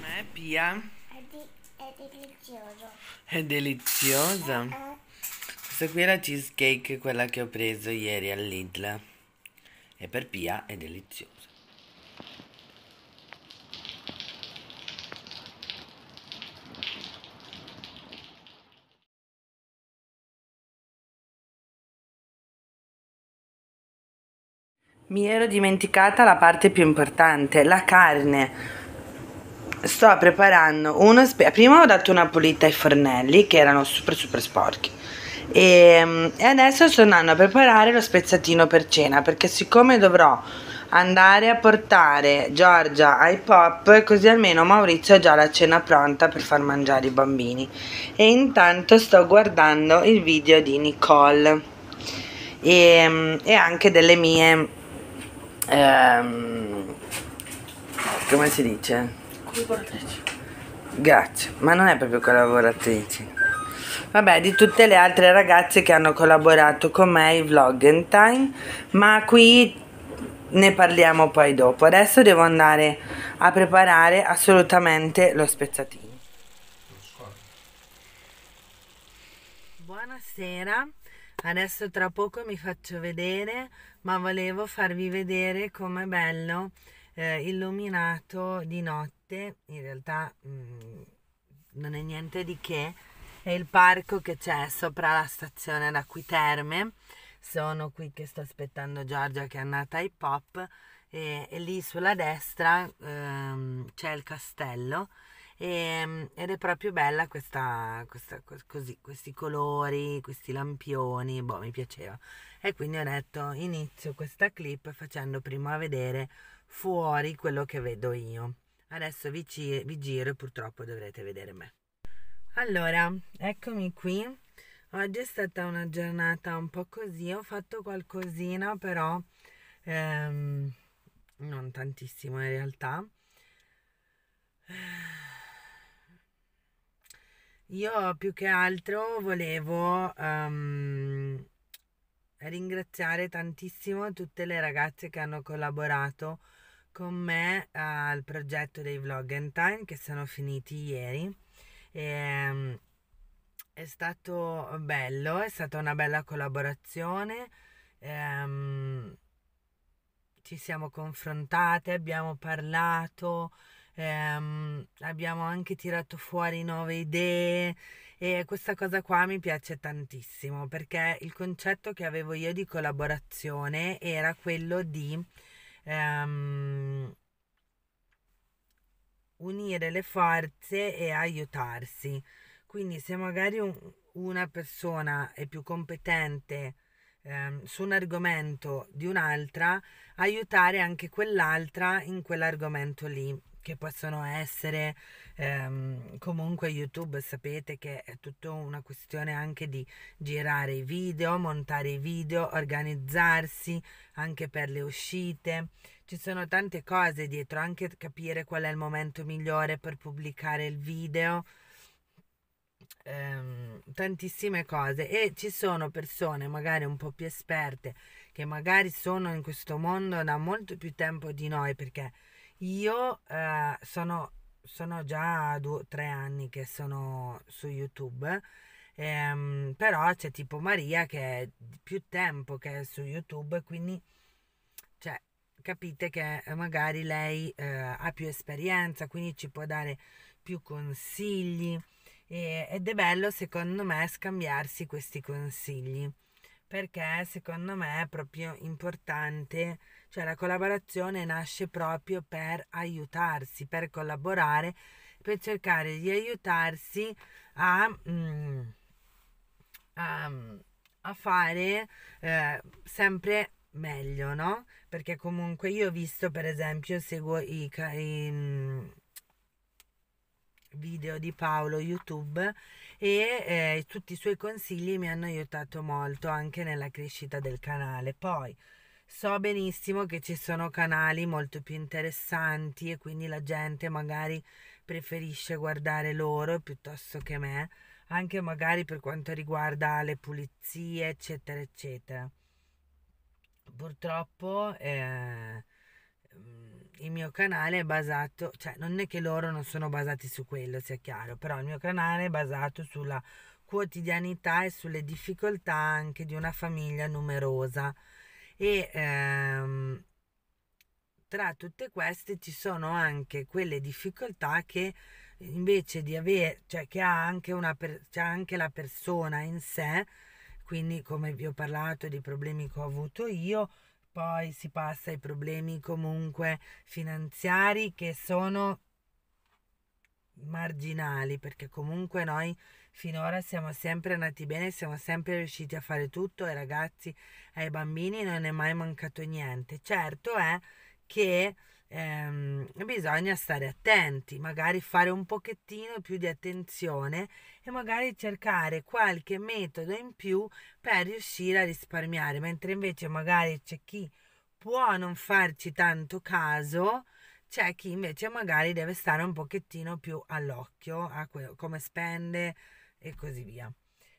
Eh, Pia? È, di, è delizioso. È deliziosa? Eh, eh, Questa qui è la cheesecake, quella che ho preso ieri al Lidl. E per Pia è deliziosa. Mi ero dimenticata la parte più importante, la carne sto preparando uno prima ho dato una pulita ai fornelli che erano super super sporchi e, ehm, e adesso sto andando a preparare lo spezzatino per cena perché siccome dovrò andare a portare Giorgia ai pop così almeno Maurizio ha già la cena pronta per far mangiare i bambini e intanto sto guardando il video di Nicole e, ehm, e anche delle mie ehm, come si dice collaboratrice. Grazie, ma non è proprio collaboratrice. Vabbè, di tutte le altre ragazze che hanno collaborato con me ai vlog in time, ma qui ne parliamo poi dopo. Adesso devo andare a preparare assolutamente lo spezzatino. Buonasera, adesso tra poco mi faccio vedere, ma volevo farvi vedere com'è bello eh, illuminato di notte vedete in realtà mh, mm, non è niente di che è il parco che c'è sopra la stazione da qui terme sono qui che sto aspettando Giorgia che è andata ai pop e, e lì sulla destra ehm, c'è il castello e, ehm, ed è proprio bella questa, questa così, questi colori, questi lampioni, boh mi piaceva e quindi ho detto inizio questa clip facendo prima vedere fuori quello che vedo io. Adesso vi, gi- vi giro e purtroppo dovrete vedere me. Allora, eccomi qui. Oggi è stata una giornata un po' così, ho fatto qualcosina però ehm, non tantissimo in realtà. Io più che altro volevo um, ringraziare tantissimo tutte le ragazze che hanno collaborato con me al progetto dei vlog and time che sono finiti ieri. E, ehm, è stato bello, è stata una bella collaborazione. E, ehm, ci siamo confrontate, abbiamo parlato, ehm, abbiamo anche tirato fuori nuove idee e questa cosa qua mi piace tantissimo perché il concetto che avevo io di collaborazione era quello di ehm, unire le forze e aiutarsi. Quindi se magari un, una persona è più competente ehm, su un argomento di un'altra, aiutare anche quell'altra in quell'argomento lì che possono essere ehm, comunque YouTube sapete che è tutta una questione anche di girare i video, montare i video, organizzarsi anche per le uscite. Ci sono tante cose dietro, anche capire qual è il momento migliore per pubblicare il video. Ehm, tantissime cose e ci sono persone magari un po' più esperte che magari sono in questo mondo da molto più tempo di noi perché io eh, sono, sono, già due, tre anni che sono su YouTube, ehm, però c'è tipo Maria che è più tempo che è su YouTube, quindi cioè, capite che magari lei eh, ha più esperienza, quindi ci può dare più consigli ed è bello secondo me scambiarsi questi consigli perché secondo me è proprio importante, cioè la collaborazione nasce proprio per aiutarsi, per collaborare, per cercare di aiutarsi a, mm, a, a fare eh, sempre meglio, no? Perché comunque io ho visto, per esempio, seguo i, i mm, video di Paolo YouTube e eh, tutti i suoi consigli mi hanno aiutato molto anche nella crescita del canale. Poi so benissimo che ci sono canali molto più interessanti e quindi la gente magari preferisce guardare loro piuttosto che me, anche magari per quanto riguarda le pulizie, eccetera, eccetera. Purtroppo eh, il mio canale è basato, cioè non è che loro non sono basati su quello, sia chiaro, però il mio canale è basato sulla quotidianità e sulle difficoltà anche di una famiglia numerosa. E ehm, tra tutte queste ci sono anche quelle difficoltà che invece di avere, cioè che ha anche, una per, cioè anche la persona in sé, quindi come vi ho parlato di problemi che ho avuto io, poi si passa ai problemi comunque finanziari che sono marginali perché comunque noi finora siamo sempre andati bene, siamo sempre riusciti a fare tutto ai ragazzi, ai bambini non è mai mancato niente. Certo è che ehm, bisogna stare attenti, magari fare un pochettino più di attenzione e magari cercare qualche metodo in più per riuscire a risparmiare, mentre invece magari c'è chi può non farci tanto caso, c'è chi invece magari deve stare un pochettino più all'occhio a que- come spende e così via.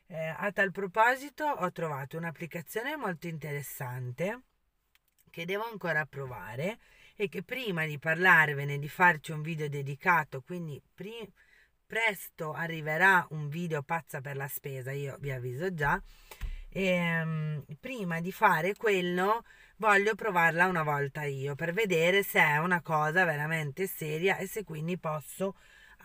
Eh, a tal proposito ho trovato un'applicazione molto interessante che devo ancora provare e che prima di parlarvene, di farci un video dedicato, quindi pri- presto arriverà un video pazza per la spesa, io vi avviso già, e, ehm, prima di fare quello voglio provarla una volta io per vedere se è una cosa veramente seria e se quindi posso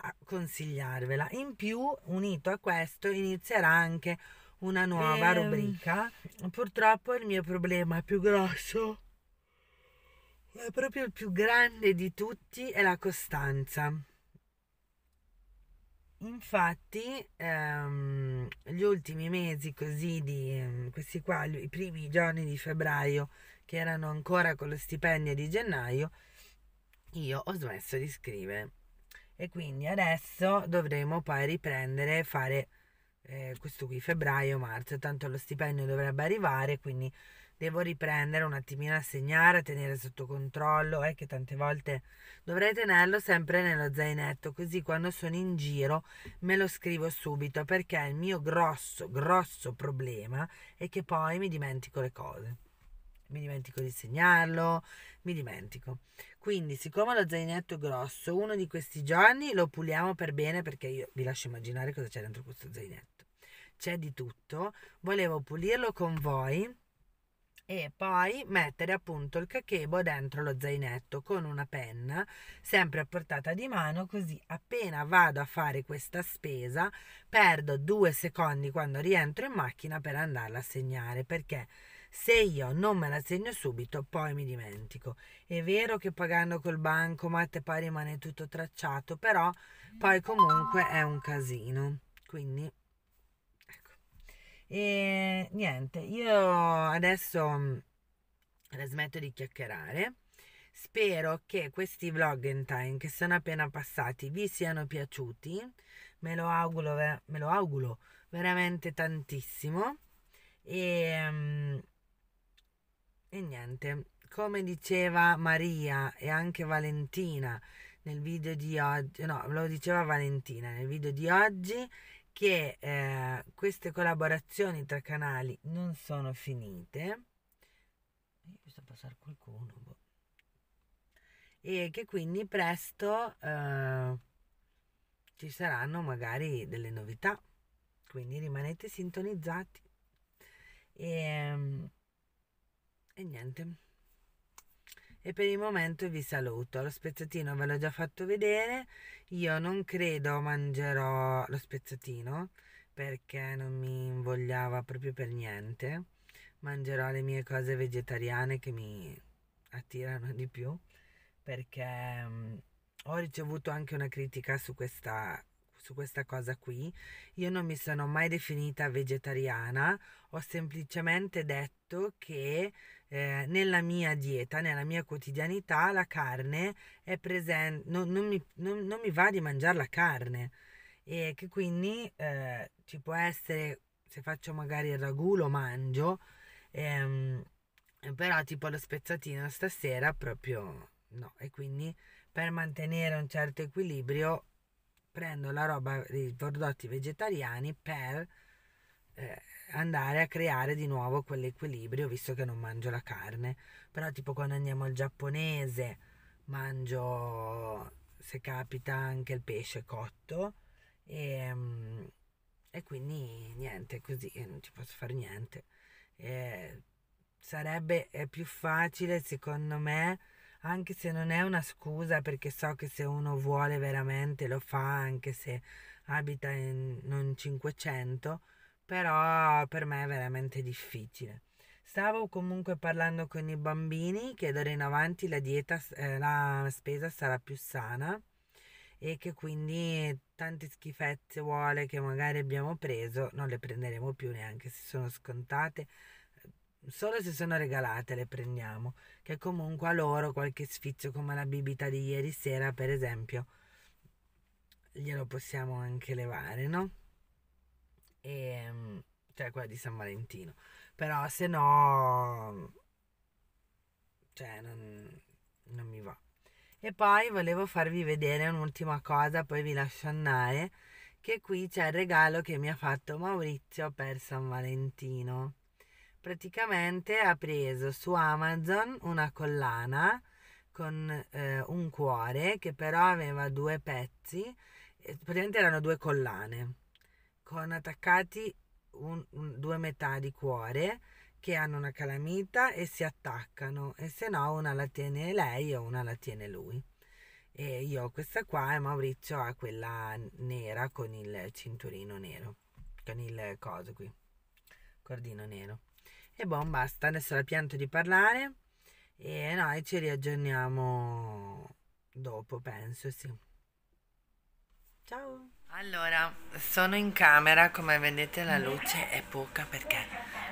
ah, consigliarvela. In più, unito a questo, inizierà anche una nuova ehm... rubrica. Purtroppo il mio problema più grosso e eh, proprio il più grande di tutti è la costanza. Infatti, ehm, gli ultimi mesi così di questi qua, i primi giorni di febbraio, che erano ancora con lo stipendio di gennaio, io ho smesso di scrivere. E quindi adesso dovremo poi riprendere e fare eh, questo qui febbraio, marzo, tanto lo stipendio dovrebbe arrivare, quindi devo riprendere un attimino a segnare, a tenere sotto controllo, eh, che tante volte dovrei tenerlo sempre nello zainetto, così quando sono in giro me lo scrivo subito, perché il mio grosso, grosso problema è che poi mi dimentico le cose. Mi dimentico di segnarlo, mi dimentico. Quindi, siccome lo zainetto è grosso, uno di questi giorni lo puliamo per bene perché io vi lascio immaginare cosa c'è dentro questo zainetto. C'è di tutto. Volevo pulirlo con voi e poi mettere appunto il cachebo dentro lo zainetto con una penna sempre a portata di mano così appena vado a fare questa spesa perdo due secondi quando rientro in macchina per andarla a segnare perché se io non me la segno subito poi mi dimentico è vero che pagando col bancomat poi rimane tutto tracciato però poi comunque è un casino quindi e niente, io adesso mm, la smetto di chiacchierare. Spero che questi time che sono appena passati vi siano piaciuti. Me lo auguro, me lo auguro veramente tantissimo. E, mm, e niente, come diceva Maria e anche Valentina nel video di oggi, no, lo diceva Valentina nel video di oggi, che eh, queste collaborazioni tra canali non sono finite. passare a Qualcuno, boh. E che quindi presto eh, ci saranno magari delle novità. Quindi rimanete sintonizzati. E, ehm, e niente e per il momento vi saluto. Lo spezzatino ve l'ho già fatto vedere, io non credo mangerò lo spezzatino perché non mi invogliava proprio per niente. Mangerò le mie cose vegetariane che mi attirano di più perché mm, ho ricevuto anche una critica su questa su questa cosa qui. Io non mi sono mai definita vegetariana, ho semplicemente detto che eh, nella mia dieta, nella mia quotidianità, la carne è presente, non, non, mi, non, non mi va di mangiare la carne e che quindi eh, ci può essere, se faccio magari il ragù lo mangio, ehm, però tipo lo spezzatino stasera proprio no e quindi per mantenere un certo equilibrio prendo la roba dei prodotti vegetariani per eh, andare a creare di nuovo quell'equilibrio visto che non mangio la carne però tipo quando andiamo al giapponese mangio se capita anche il pesce cotto e, ehm, e quindi niente così eh, non ci posso fare niente e eh, sarebbe più facile secondo me anche se non è una scusa perché so che se uno vuole veramente lo fa anche se abita in non 500 però per me è veramente difficile. Stavo comunque parlando con i bambini che d'ora in avanti la dieta, eh, la spesa sarà più sana e che quindi tante schifezze vuole che magari abbiamo preso non le prenderemo più neanche se sono scontate, solo se sono regalate le prendiamo, che comunque a loro qualche sfizio come la bibita di ieri sera per esempio glielo possiamo anche levare, no? E, ehm, cioè quella di San Valentino. Però se no... Cioè, non, non mi va. E poi volevo farvi vedere un'ultima cosa, poi vi lascio andare, che qui c'è il regalo che mi ha fatto Maurizio per San Valentino. Praticamente ha preso su Amazon una collana con eh, un cuore che però aveva due pezzi, praticamente erano due collane con attaccati un, un, due metà di cuore che hanno una calamita e si attaccano e se no una la tiene lei e una la tiene lui. E io ho questa qua e Maurizio ha quella nera con il cinturino nero, con il coso qui, cordino nero. E buon, basta, adesso la pianto di parlare e noi ci riaggiorniamo dopo, penso, sì. Ciao. Allora, sono in camera, come vedete la luce è poca perché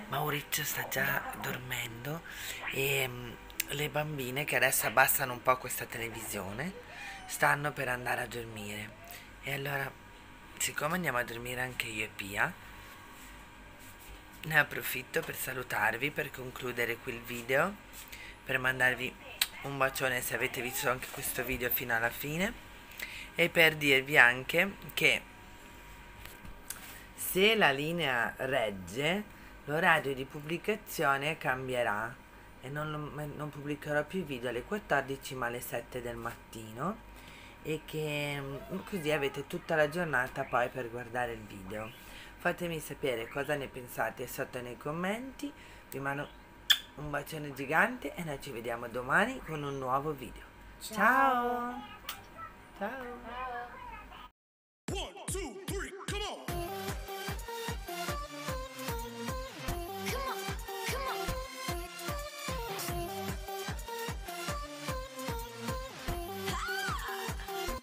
Maurizio sta già dormendo e mm, le bambine che adesso abbassano un po' questa televisione stanno per andare a dormire. E allora, siccome andiamo a dormire anche io e Pia, ne approfitto per salutarvi, per concludere qui il video, per mandarvi un bacione se avete visto anche questo video fino alla fine e per dirvi anche che se la linea regge l'orario di pubblicazione cambierà e non, non pubblicherò più video alle 14 ma alle 7 del mattino e che mm, così avete tutta la giornata poi per guardare il video fatemi sapere cosa ne pensate sotto nei commenti vi mando un bacione gigante e noi ci vediamo domani con un nuovo video ciao. ciao. Tchau.